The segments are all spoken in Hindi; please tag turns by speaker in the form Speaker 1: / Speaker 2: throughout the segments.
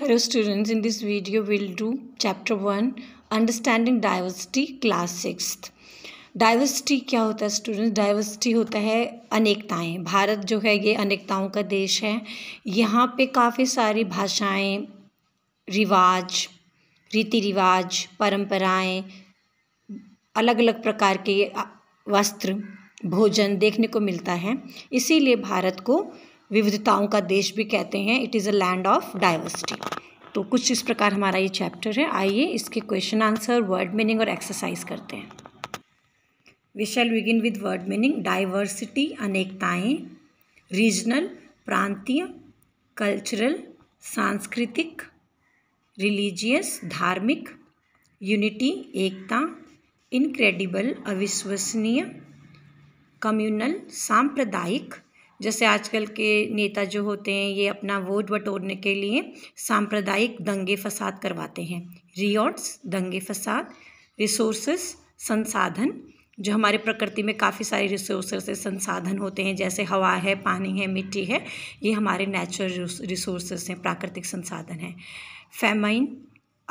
Speaker 1: Hello students in this video will do chapter one understanding Diversity class six diversity क्या होता है स्टूडेंट्स डाइवर्सिटी होता है अनेकताएं भारत जो है ये अनेकताओं का देश है यहाँ पे काफ़ी सारी भाषाएं रिवाज रीति रिवाज परंपराएं अलग अलग प्रकार के वस्त्र भोजन देखने को मिलता है इसीलिए भारत को विविधताओं का देश भी कहते हैं it is a land of diversity तो कुछ इस प्रकार हमारा ये चैप्टर है आइए इसके क्वेश्चन आंसर वर्ड मीनिंग और एक्सरसाइज करते हैं we shall begin with word meaning diversity अनेकताएं रीजनल प्रांतीय कल्चरल सांस्कृतिक रिलीजियस धार्मिक यूनिटी एकता इनक्रेडिबल अविश्वसनीय कम्युनल सांप्रदायिक जैसे आजकल के नेता जो होते हैं ये अपना वोट बटोरने के लिए सांप्रदायिक दंगे फसाद करवाते हैं रियॉट्स दंगे फसाद रिसोर्सेस संसाधन जो हमारे प्रकृति में काफ़ी सारे रिसोर्सेस संसाधन होते हैं जैसे हवा है पानी है मिट्टी है ये हमारे नेचुरल रिसोर्सेस हैं प्राकृतिक संसाधन हैं फेमाइन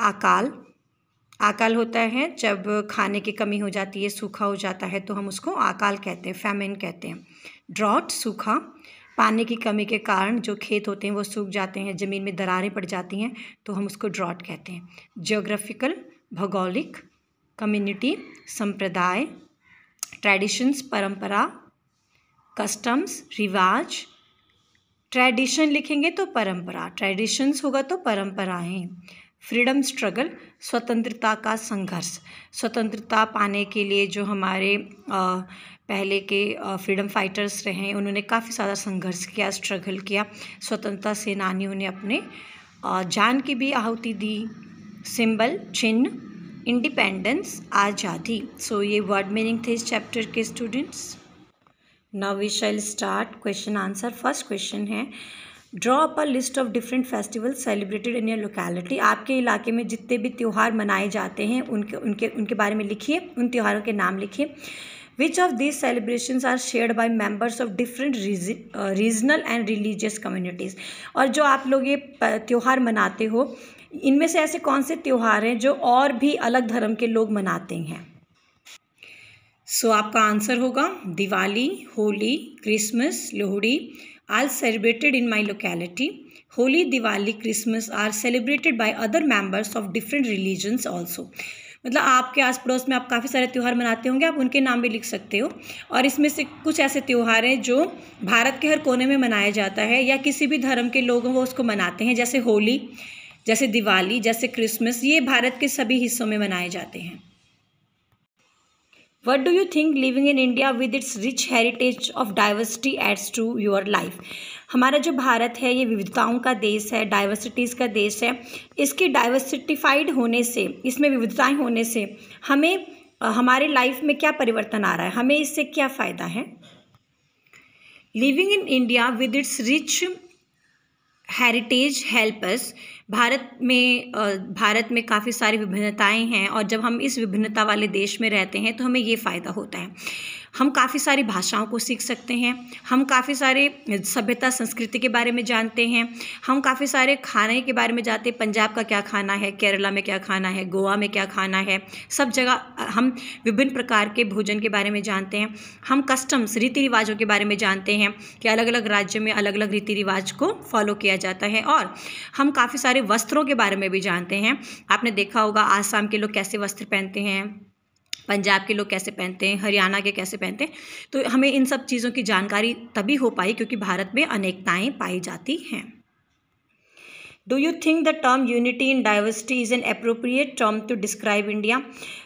Speaker 1: अकाल आकाल होता है जब खाने की कमी हो जाती है सूखा हो जाता है तो हम उसको आकाल कहते हैं फैमिन कहते हैं ड्रॉट सूखा पानी की कमी के कारण जो खेत होते हैं वो सूख जाते हैं ज़मीन में दरारें पड़ जाती हैं तो हम उसको ड्रॉट कहते हैं जियोग्राफिकल भौगोलिक कम्युनिटी संप्रदाय ट्रेडिशंस परंपरा कस्टम्स रिवाज ट्रेडिशन लिखेंगे तो परंपरा ट्रेडिशंस होगा तो परंपराएं फ्रीडम स्ट्रगल स्वतंत्रता का संघर्ष स्वतंत्रता पाने के लिए जो हमारे पहले के फ्रीडम फाइटर्स रहे उन्होंने काफ़ी सारा संघर्ष किया स्ट्रगल किया स्वतंत्रता सेनानियों ने अपने जान की भी आहुति दी सिंबल चिन्ह इंडिपेंडेंस आज़ादी सो ये वर्ड मीनिंग थे इस चैप्टर के students now we shall start question answer first question है draw up a list of different festival celebrated in your locality आपके इलाके में जितने भी त्यौहार मनाए जाते हैं उनके उनके उनके बारे में लिखिए उन त्यौहारों के नाम लिखिए which of these celebration are share by members of different regional and religious communities और जो आप लोग ये त्यौहार मनाते हो इनमें से ऐसे कौन से त्यौहार हैं जो और भी अलग धर्म के लोग मनाते हैं सो so, आपका आंसर होगा Diwali Holi Christmas Lohri are celebrated in my locality Holi Diwali Christmas are celebrated by other members of different religions also मतलब आपके आस पड़ोस में आप काफ़ी सारे त्यौहार मनाते होंगे आप उनके नाम भी लिख सकते हो और इसमें से कुछ ऐसे त्यौहार हैं जो भारत के हर कोने में मनाया जाता है या किसी भी धर्म के लोग वो उसको मनाते हैं जैसे होली जैसे दिवाली जैसे क्रिसमस ये भारत के सभी हिस्सों में मनाए जाते हैं What do you think living in India with its rich heritage of diversity adds to your life? हमारा जो भारत है ये विविधताओं का देश है डाइवर्सिटीज़ का देश है इसके डाइवर्सिटीफाइड होने से इसमें विविधताएं होने से हमें हमारे लाइफ में क्या परिवर्तन आ रहा है हमें इससे क्या फ़ायदा है living in India with its rich heritage helps Bharat में भारत में काफ़ी सारी विभिन्नताएं हैं और जब हम इस विभिन्नता वाले देश में रहते हैं तो हमें ये फ़ायदा होता है हम काफ़ी सारी भाषाओं को सीख सकते हैं हम काफ़ी सारे सभ्यता संस्कृति के बारे में जानते हैं हम काफ़ी सारे खाने के बारे में जाते हैं पंजाब का क्या खाना है केरला में क्या खाना है गोवा में क्या खाना है सब जगह हम विभिन्न प्रकार के भोजन के बारे में जानते हैं हम कस्टम्स रीति रिवाजों के बारे में जानते हैं कि अलग अलग राज्य में अलग अलग रीति रिवाज को फॉलो किया जाता है और हम काफ़ी सारे सारे वस्त्रों के बारे में भी जानते हैं आपने देखा होगा आसाम के लोग कैसे वस्त्र पहनते हैं पंजाब के लोग कैसे पहनते हैं हरियाणा के कैसे पहनते हैं तो हमें इन सब चीज़ों की जानकारी तभी हो पाई क्योंकि भारत में अनेकताएँ पाई जाती हैं do you think the term unity in diversity is an appropriate term to describe India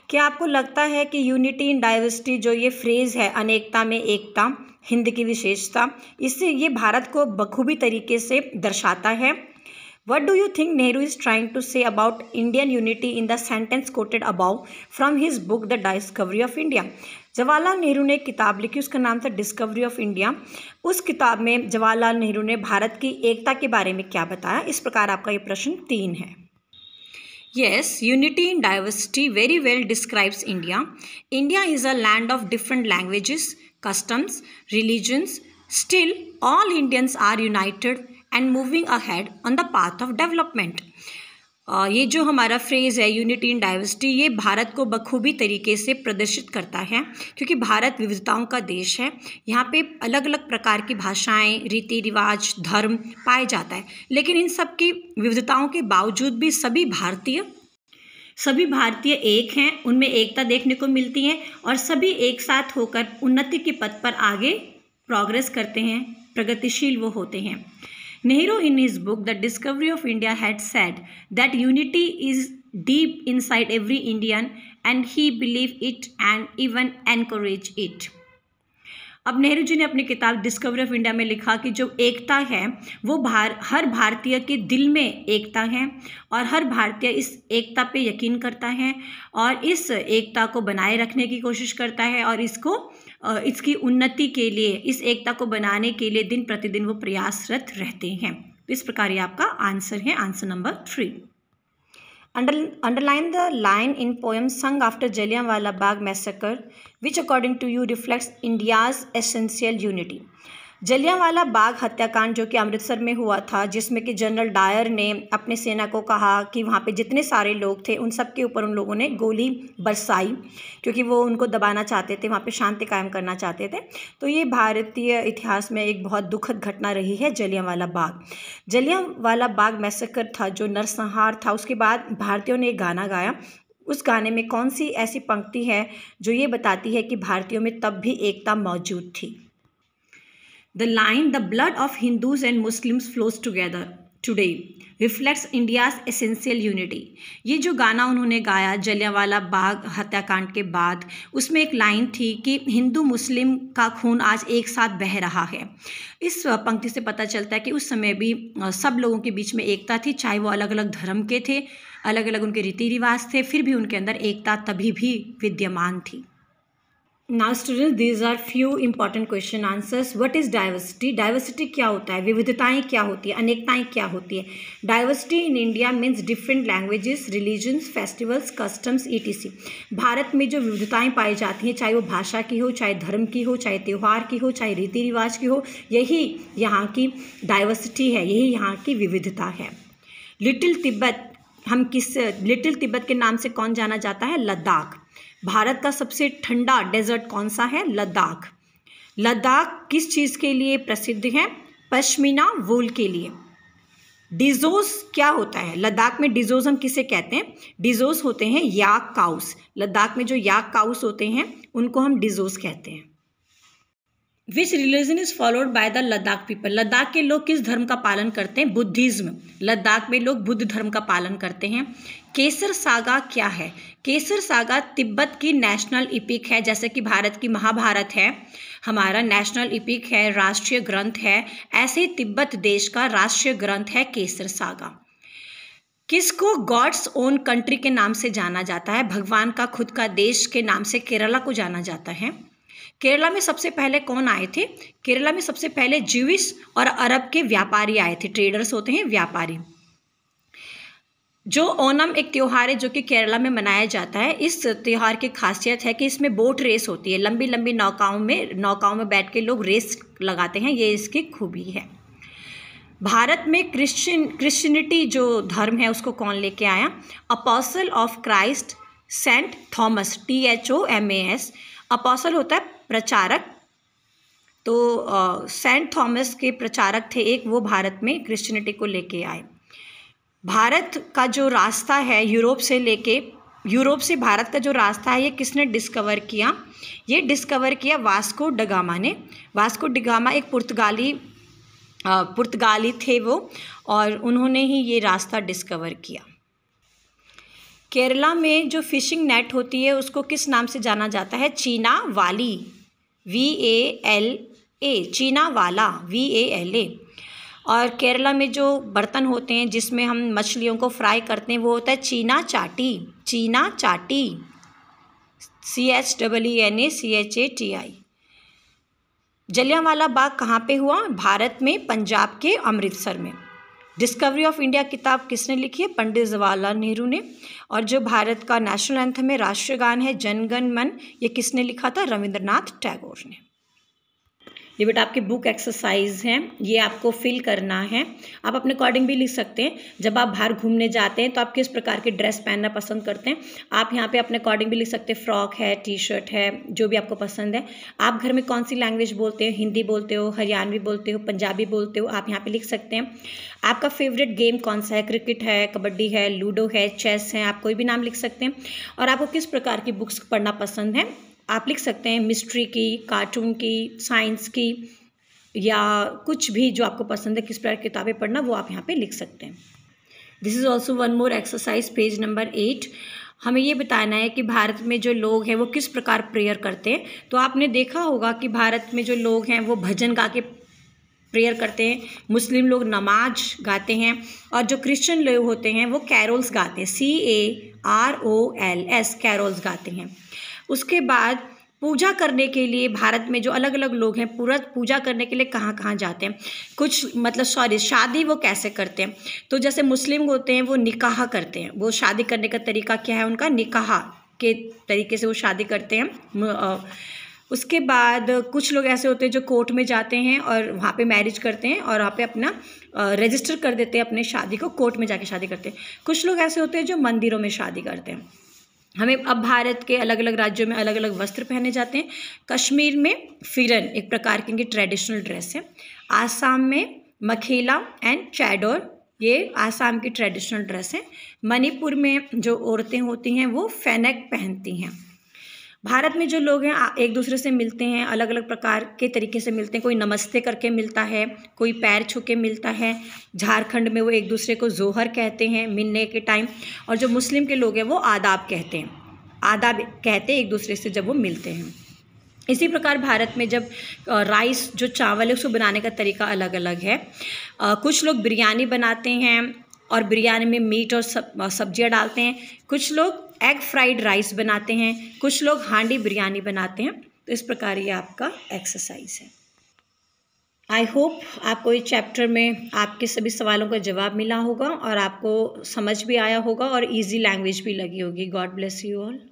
Speaker 1: क्या आपको लगता है कि यूनिटी इन डाइवर्सिटी जो ये फ्रेज़ है अनेकता में एकता हिंद की विशेषता इससे ये भारत को बखूबी तरीके से दर्शाता है what do you think Nehru is trying to say about Indian unity in the sentence quoted above from his book the discovery of India Jawaharlal Nehru ने किताब लिखी उसका नाम था डिस्कवरी ऑफ इंडिया उस किताब में जवाहरलाल नेहरू ने भारत की एकता के बारे में क्या बताया इस प्रकार आपका ये प्रश्न तीन है yes unity in diversity very well describes India India is a land of different languages customs religions still all Indians are united and moving ahead on the path of development ये जो हमारा फ्रेज़ है यूनिटी इन डाइवर्सिटी ये भारत को बखूबी तरीके से प्रदर्शित करता है क्योंकि भारत विविधताओं का देश है यहाँ पे अलग अलग प्रकार की भाषाएं रीति रिवाज धर्म पाए जाता है लेकिन इन सब की विविधताओं के बावजूद भी सभी भारतीय सभी भारतीय एक हैं उनमें एकता देखने को मिलती है और सभी एक साथ होकर उन्नति के पथ पर आगे प्रोग्रेस करते हैं प्रगतिशील वो होते हैं Nehru, in his book The Discovery of India, had said that unity is deep inside every Indian and he believed it and even encouraged it. अब नेहरू जी ने अपनी किताब डिस्कवरी ऑफ इंडिया में लिखा कि जो एकता है वो भार हर भारतीय के दिल में एकता है और हर भारतीय इस एकता पे यकीन करता है और इस एकता को बनाए रखने की कोशिश करता है और इसको इसकी उन्नति के लिए इस एकता को बनाने के लिए दिन प्रतिदिन वो प्रयासरत रहते हैं इस प्रकार ये आपका आंसर है answer number three Under, underline the line in poem sung after Jallianwala Bagh massacre, which according to you reflects India's essential unity. Jallianwala Bagh हत्याकांड जो कि अमृतसर में हुआ था जिसमें कि जनरल डायर ने अपने सेना को कहा कि वहाँ पे जितने सारे लोग थे उन सब के ऊपर उन लोगों ने गोली बरसाई क्योंकि वो उनको दबाना चाहते थे वहाँ पे शांति कायम करना चाहते थे तो ये भारतीय इतिहास में एक बहुत दुखद घटना रही है जलियावाला बाग जलियांवाला बाग मैसेकर था जो नरसंहार था उसके बाद भारतीयों ने एक गाना गाया उस गाने में कौन सी ऐसी पंक्ति है जो ये बताती है कि भारतीयों में तब भी एकता मौजूद थी The line, the blood of Hindus and Muslims flows together today, reflects India's essential unity ये जो गाना उन्होंने गाया जलियांवाला बाग हत्याकांड के बाद उसमें एक लाइन थी कि हिंदू मुस्लिम का खून आज एक साथ बह रहा है इस पंक्ति से पता चलता है कि उस समय भी सब लोगों के बीच में एकता थी चाहे वो अलग अलग धर्म के थे अलग अलग उनके रीति रिवाज थे फिर भी उनके अंदर एकता तभी भी विद्यमान थी now students these are few important question answers what is diversity diversity क्या होता है विविधताएं क्या होती है अनेकताएं क्या होती है diversity in India means different languages religions festivals customs ETC Bharat में जो विविधताएं पाई जाती हैं चाहे वो भाषा की हो चाहे धर्म की हो चाहे त्यौहार की हो चाहे रीति रिवाज की हो यही यहाँ की डाइवर्सिटी है यही यहाँ की विविधता है लिटिल तिब्बत हम किस लिटिल तिब्बत के नाम से कौन जाना जाता है लद्दाख भारत का सबसे ठंडा डेजर्ट कौन सा है लद्दाख लद्दाख किस चीज़ के लिए प्रसिद्ध है पश्मीना वूल के लिए डिजोस क्या होता है लद्दाख में डिजोस हम किसे कहते हैं डिजोस होते हैं याक काउस लद्दाख में जो याक काउस होते हैं उनको हम डिजोस कहते हैं which religion is followed by the Ladakh people Ladakh के लोग किस धर्म का पालन करते हैं बुद्धिज्म लद्दाख में लोग बुद्ध धर्म का पालन करते हैं केसर सागा क्या है केसर सागा तिब्बत की नेशनल इपिक है जैसे कि भारत की महाभारत है हमारा नेशनल इपिक है राष्ट्रीय ग्रंथ है ऐसे ही तिब्बत देश का राष्ट्रीय ग्रंथ है केसर सागा किसको गॉड्स ओन कंट्री के नाम से जाना जाता है भगवान का खुद का देश के नाम से केरला को जाना जाता है केरला में सबसे पहले कौन आए थे केरला में सबसे पहले जीविस और अरब के व्यापारी आए थे ट्रेडर्स होते हैं व्यापारी जो ओनम एक त्यौहार है जो कि केरला में मनाया जाता है इस त्यौहार की खासियत है कि इसमें बोट रेस होती है लंबी लंबी नौकाओं में नौकाओं में बैठ के लोग रेस लगाते हैं ये इसकी खूबी है भारत में क्रिश्चियन क्रिश्चियनिटी जो धर्म है उसको कौन लेके आया apostle of Christ Saint Thomas T H O M A S apostle होता है प्रचारक तो सेंट थॉमस के प्रचारक थे एक वो भारत में क्रिश्चियनिटी को लेके आए भारत का जो रास्ता है यूरोप से लेके यूरोप से भारत का जो रास्ता है ये किसने डिस्कवर किया ये डिस्कवर किया वास्को डगामा ने वास्को डिगामा एक पुर्तगाली पुर्तगाली थे वो और उन्होंने ही ये रास्ता डिस्कवर किया केरला में जो फिशिंग नेट होती है उसको किस नाम से जाना जाता है चीना वाली वी ए एल ए चीना वाला वी ए एल ए और केरला में जो बर्तन होते हैं जिसमें हम मछलियों को फ्राई करते हैं वो होता है चीना Chati Cheena Chati C H double E N A C H A T I वाला बाग कहाँ पे हुआ भारत में पंजाब के अमृतसर में डिस्कवरी ऑफ इंडिया किताब किसने लिखी है पंडित जवाहरलाल नेहरू ने और जो भारत का नेशनल एंथम है राष्ट्रगान है जनगण मन ये किसने लिखा था रविंद्रनाथ टैगोर ने ये बेटा आपकी बुक एक्सरसाइज है ये आपको फिल करना है आप अपने अकॉर्डिंग भी लिख सकते हैं जब आप बाहर घूमने जाते हैं तो आप किस प्रकार के ड्रेस पहनना पसंद करते हैं आप यहाँ पे अपने अकॉर्डिंग भी लिख सकते हैं फ्रॉक है टी शर्ट है जो भी आपको पसंद है आप घर में कौन सी लैंग्वेज बोलते हो हिंदी बोलते हो हरियाणवी बोलते हो पंजाबी बोलते हो आप यहाँ पर लिख सकते हैं आपका फेवरेट गेम कौन सा है क्रिकेट है कबड्डी है लूडो है चेस है आप कोई भी नाम लिख सकते हैं और आपको किस प्रकार की बुक्स पढ़ना पसंद है आप लिख सकते हैं मिस्ट्री की कार्टून की साइंस की या कुछ भी जो आपको पसंद है किस प्रकार की किताबें पढ़ना वो आप यहाँ पे लिख सकते हैं this is also one more exercise page number eight हमें ये बताना है कि भारत में जो लोग हैं वो किस प्रकार प्रेयर करते हैं तो आपने देखा होगा कि भारत में जो लोग हैं वो भजन गा के प्रेयर करते हैं मुस्लिम लोग नमाज गाते हैं और जो क्रिश्चियन लोग होते हैं वो कैरोल्स गाते हैं C A R O L S carols गाते हैं उसके बाद पूजा करने के लिए भारत में जो अलग अलग लोग हैं पूरा पूजा करने के लिए कहाँ कहाँ जाते हैं कुछ मतलब सॉरी शादी वो कैसे करते हैं तो जैसे मुस्लिम होते हैं वो निकाह करते हैं वो शादी करने का तरीका क्या है उनका निकाह के तरीके से वो शादी करते हैं उसके बाद कुछ लोग ऐसे होते हैं जो कोर्ट में जाते हैं और वहाँ पे मैरिज करते हैं और वहाँ पे अपना रजिस्टर कर देते हैं अपने शादी को कोर्ट में जाके शादी करते हैं कुछ लोग ऐसे होते हैं जो मंदिरों में शादी करते हैं हमें अब भारत के अलग अलग राज्यों में अलग अलग वस्त्र पहने जाते हैं कश्मीर में फिरन एक प्रकार की ट्रेडिशनल ड्रेस है आसाम में मखेला एंड चैडोर ये आसाम की ट्रेडिशनल ड्रेस है मणिपुर में जो औरतें होती हैं वो फैनक पहनती हैं भारत में जो लोग हैं एक दूसरे से मिलते हैं अलग अलग प्रकार के तरीके से मिलते हैं कोई नमस्ते करके मिलता है कोई पैर छू के मिलता है झारखंड में वो एक दूसरे को जोहर कहते हैं मिलने के टाइम और जो मुस्लिम के लोग हैं वो आदाब कहते हैं आदाब कहते हैं एक दूसरे से जब वो मिलते हैं इसी प्रकार भारत में जब राइस जो चावल है उसको बनाने का तरीका अलग अलग है कुछ लोग बिरयानी बनाते हैं और बिरयानी में मीट और सब सब्जियाँ डालते हैं कुछ लोग एग फ्राइड राइस बनाते हैं कुछ लोग हांडी बिरयानी बनाते हैं तो इस प्रकार ये आपका एक्सरसाइज है आई होप आपको इस चैप्टर में आपके सभी सवालों का जवाब मिला होगा और आपको समझ भी आया होगा और ईजी लैंग्वेज भी लगी होगी गॉड ब्लेस यू ऑल